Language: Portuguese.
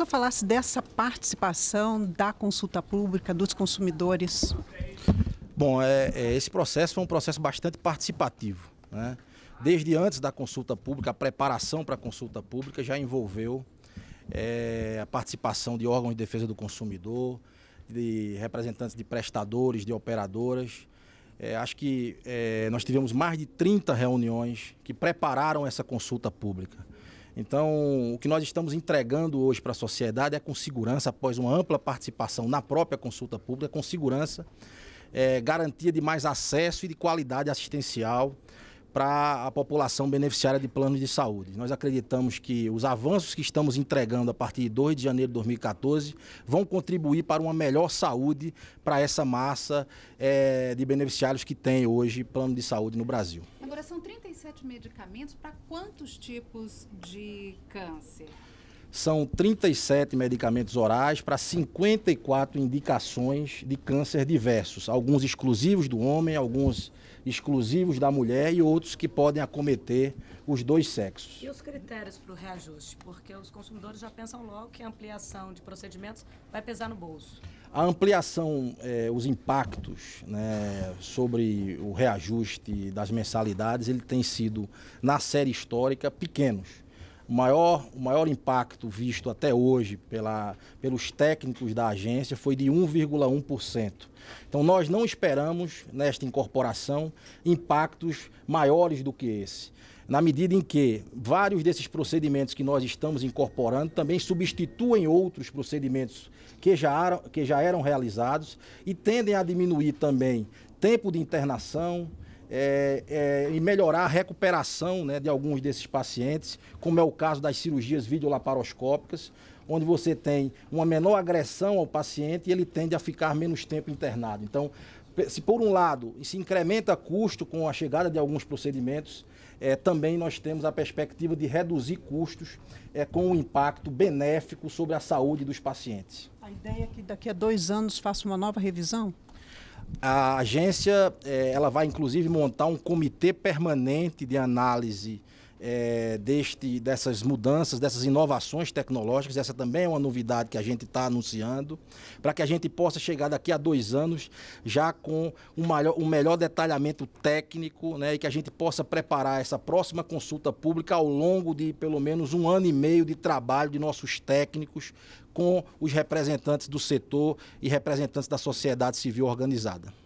senhor falasse dessa participação da consulta pública dos consumidores. Bom, é, é, esse processo foi um processo bastante participativo. Né? Desde antes da consulta pública, a preparação para a consulta pública já envolveu é, a participação de órgãos de defesa do consumidor, de representantes de prestadores, de operadoras. É, acho que é, nós tivemos mais de 30 reuniões que prepararam essa consulta pública. Então, o que nós estamos entregando hoje para a sociedade é com segurança, após uma ampla participação na própria consulta pública, com segurança, é, garantia de mais acesso e de qualidade assistencial para a população beneficiária de planos de saúde. Nós acreditamos que os avanços que estamos entregando a partir de 2 de janeiro de 2014 vão contribuir para uma melhor saúde para essa massa é, de beneficiários que tem hoje plano de saúde no Brasil. Agora, são 37 medicamentos para quantos tipos de câncer? São 37 medicamentos orais para 54 indicações de câncer diversos, alguns exclusivos do homem, alguns exclusivos da mulher e outros que podem acometer os dois sexos. E os critérios para o reajuste? Porque os consumidores já pensam logo que a ampliação de procedimentos vai pesar no bolso. A ampliação, eh, os impactos né, sobre o reajuste das mensalidades, ele tem sido, na série histórica, pequenos. O maior, o maior impacto visto até hoje pela, pelos técnicos da agência foi de 1,1%. Então, nós não esperamos, nesta incorporação, impactos maiores do que esse na medida em que vários desses procedimentos que nós estamos incorporando também substituem outros procedimentos que já, eram, que já eram realizados e tendem a diminuir também tempo de internação, é, é, e melhorar a recuperação né, de alguns desses pacientes, como é o caso das cirurgias videolaparoscópicas, onde você tem uma menor agressão ao paciente e ele tende a ficar menos tempo internado. Então, se por um lado se incrementa custo com a chegada de alguns procedimentos, é, também nós temos a perspectiva de reduzir custos é, com um impacto benéfico sobre a saúde dos pacientes. A ideia é que daqui a dois anos faça uma nova revisão? A agência, eh, ela vai inclusive montar um comitê permanente de análise é, deste, dessas mudanças, dessas inovações tecnológicas. Essa também é uma novidade que a gente está anunciando, para que a gente possa chegar daqui a dois anos já com um, maior, um melhor detalhamento técnico né, e que a gente possa preparar essa próxima consulta pública ao longo de pelo menos um ano e meio de trabalho de nossos técnicos com os representantes do setor e representantes da sociedade civil organizada.